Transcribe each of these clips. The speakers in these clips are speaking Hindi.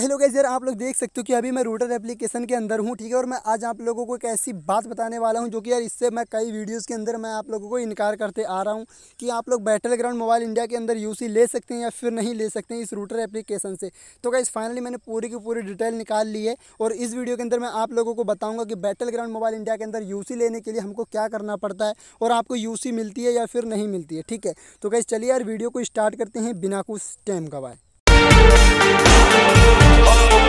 हेलो गैस यार आप लोग देख सकते हो कि अभी मैं रूटर एप्लीकेशन के अंदर हूँ ठीक है और मैं आज आप लोगों को एक ऐसी बात बताने वाला हूँ जो कि यार इससे मैं कई वीडियोस के अंदर मैं आप लोगों को इनकार करते आ रहा हूँ कि आप लोग बैटल ग्राउंड मोबाइल इंडिया के अंदर यूसी ले सकते हैं या फिर नहीं ले सकते इस रूटर एप्लीकेशन से तो गैस फाइनली मैंने पूरी की पूरी डिटेल निकाल ली है और इस वीडियो के अंदर मैं आप लोगों को बताऊँगा कि बैटल ग्राउंड मोबाइल इंडिया के अंदर यू लेने के लिए हमको क्या करना पड़ता है और आपको यू मिलती है या फिर नहीं मिलती है ठीक है तो गैस चलिए यार वीडियो को स्टार्ट करते हैं बिना कुछ टाइम गवाए oh,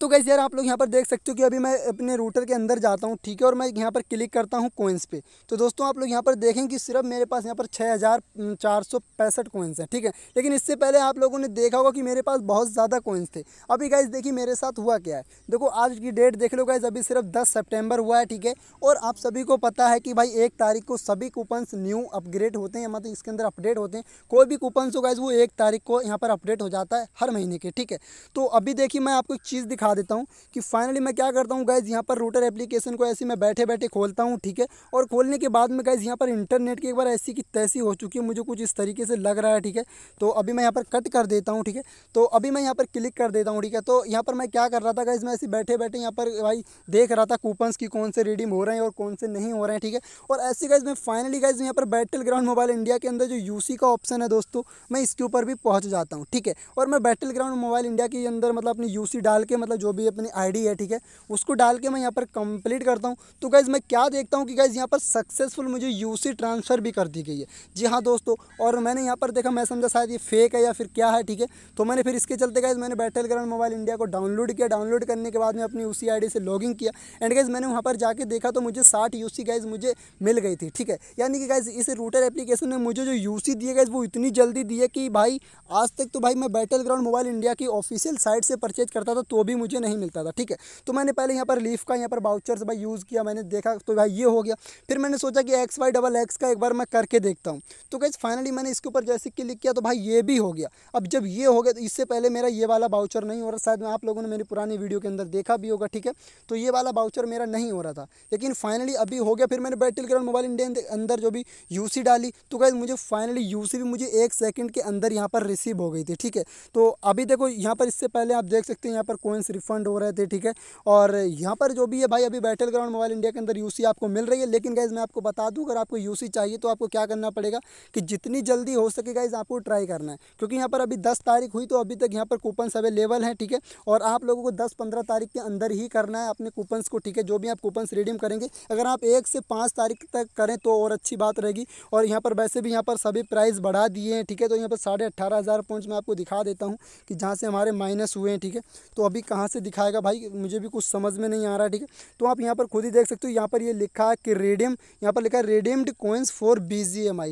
तो गैस यार आप लोग यहाँ पर देख सकते हो कि अभी मैं अपने रूटर के अंदर जाता हूँ ठीक है और मैं यहाँ पर क्लिक करता हूँ कोइंस पे तो दोस्तों आप लोग यहाँ पर देखें कि सिर्फ मेरे पास यहाँ पर छः हज़ार चार सौ पैंसठ कोइंस हैं ठीक है लेकिन इससे पहले आप लोगों ने देखा होगा कि मेरे पास बहुत ज़्यादा कोइंस थे अभी गैस देखिए मेरे साथ हुआ क्या है देखो आज की डेट देख लो गैस अभी सिर्फ दस सेप्टेम्बर हुआ है ठीक है और आप सभी को पता है कि भाई एक तारीख को सभी कूपन्स न्यू अपग्रेड होते हैं मतलब इसके अंदर अपडेट होते हैं कोई भी कूपन्स हो गैस वो एक तारीख को यहाँ पर अपडेट हो जाता है हर महीने के ठीक है तो अभी देखिए मैं आपको एक चीज़ दिखा देता हूँ कि फाइनली मैं क्या करता हूँ गाइज यहाँ पर रूटर एप्लीकेशन को ऐसे मैं बैठे बैठे खोलता हूँ ठीक है और खोलने के बाद में गाइज यहाँ पर इंटरनेट की एक बार ऐसी की तैसी हो चुकी है मुझे कुछ इस तरीके से लग रहा है ठीक है तो अभी मैं यहाँ पर कट कर देता हूँ ठीक है तो अभी मैं यहाँ पर क्लिक कर देता हूँ ठीक है तो यहाँ पर मैं क्या कर रहा था गैज़ मैं ऐसे बैठे बैठे यहाँ पर भाई देख रहा था कूपन्स की कौन से रिडीम हो रहे हैं और कौन से नहीं हो रहे हैं ठीक है और ऐसे गाइज मैं फाइनली गाइज यहाँ पर बैटल ग्राउंड मोबाइल इंडिया के अंदर जो यूसी का ऑप्शन है दोस्तों मैं इसके ऊपर भी पहुँच जाता हूँ ठीक है और मैं बैटल ग्राउंड मोबाइल इंडिया के अंदर मतलब अपनी यूसी डाल के मतलब जो भी अपनी आईडी है ठीक है उसको डाल के मैं यहाँ पर कंप्लीट करता हूँ तो गाइज़ मैं क्या देखता हूँ कि गाइज़ यहाँ पर सक्सेसफुल मुझे यू ट्रांसफ़र भी कर दी गई है जी हाँ दोस्तों और मैंने यहाँ पर देखा मैं समझा शायद ये फेक है या फिर क्या है ठीक है तो मैंने फिर इसके चलते गाइज़ मैंने बैटल ग्राउंड मोबाइल इंडिया को डाउनलोड किया डाउनलोड करने के बाद मैं अपनी यूसी आई से लॉगिंग किया एंड गाइज़ मैंने वहाँ पर जाकर देखा तो मुझे साठ यू गाइज़ मुझे मिल गई थी ठीक है यानी कि गाइज़ इस रूटर एप्लीकेशन ने मुझे जो यू दिए गए वो इतनी जल्दी दी है कि भाई आज तक तो भाई मैं बैटल ग्राउंड मोबाइल इंडिया की ऑफिशियल साइट से परचेज करता था तो भी मुझे मुझे नहीं मिलता था ठीक है तो मैंने पहले यहाँ पर लीफ का यहाँ पर बाउचर्स भाई यूज़ किया मैंने देखा तो भाई ये हो गया फिर मैंने सोचा कि एक्स वाई डबल एक्स का एक बार मैं करके देखता हूँ तो कैसे फाइनली मैंने इसके ऊपर जैसे क्लिक किया तो भाई ये भी हो गया अब जब ये हो गया तो इससे पहले मेरा ये वाला बाउचर नहीं हो रहा शायद आप लोगों ने मेरी पुरानी वीडियो के अंदर देखा भी होगा ठीक है तो ये वाला बाउचर मेरा नहीं हो रहा था लेकिन फाइनली अभी हो गया फिर मैंने बैटल ग्राउंड मोबाइल इंडिया के अंदर जो भी यू डाली तो कैसे मुझे फाइनली यू भी मुझे एक सेकेंड के अंदर यहाँ पर रिसीव हो गई थी ठीक है तो अभी देखो यहाँ पर इससे पहले आप देख सकते हैं यहाँ पर कोइंस रिफंड हो रहे थे ठीक है और यहाँ पर जो भी है भाई अभी बैटल ग्राउंड मोबाइल इंडिया के अंदर यू आपको मिल रही है लेकिन गाइज़ मैं आपको बता दूँ अगर आपको यू चाहिए तो आपको क्या करना पड़ेगा कि जितनी जल्दी हो सके गाइज़ आपको ट्राई करना है क्योंकि यहाँ पर अभी दस तारीख हुई तो अभी तक यहाँ पर कूपन्स अवेलेबल हैं ठीक है और आप लोगों को दस पंद्रह तारीख के अंदर ही करना है अपने कूपन्स को ठीक है जो भी आप कूपन्स रिडीम करेंगे अगर आप एक से पाँच तारीख तक करें तो और अच्छी बात रहेगी और यहाँ पर वैसे भी यहाँ पर सभी प्राइस बढ़ा दिए हैं ठीक है तो यहाँ पर साढ़े अट्ठारह हज़ार पॉइंट्स मैं आपको दिखा देता हूँ कि जहाँ से हमारे माइनस हुए हैं ठीक है तो अभी कहाँ से दिखाएगा भाई मुझे भी कुछ समझ में नहीं आ रहा है ठीक है तो आप यहाँ पर खुद ही देख सकते हो यहाँ पर ये लिखा है कि रेडियम यहाँ पर लिखा है रेडियम्ड कोइंस फॉर बी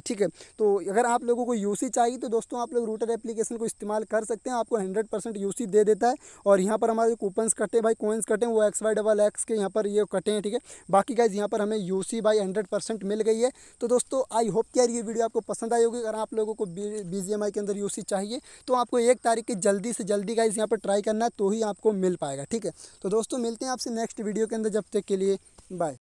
ठीक है तो अगर आप लोगों को यू चाहिए तो दोस्तों आप लोग रूटर एप्लीकेशन को इस्तेमाल कर सकते हैं आपको हंड्रेड परसेंट दे देता है और यहाँ पर हमारे कूपन्स कटे भाई कोइंस कटे वो एक्स वाई डबल एक्स के यहाँ पर ये कटे हैं ठीक है बाकी गाइज यहाँ पर हमें यू भाई हंड्रेड मिल गई है तो दोस्तों आई होप क्यार ये वीडियो आपको पसंद आई होगी अगर आप लोगों को बी के अंदर यू चाहिए तो आपको एक तारीख की जल्दी से जल्दी गाइज यहाँ पर ट्राई करना तो ही आपको मिल मिल पाएगा ठीक है तो दोस्तों मिलते हैं आपसे नेक्स्ट वीडियो के अंदर जब तक के लिए बाय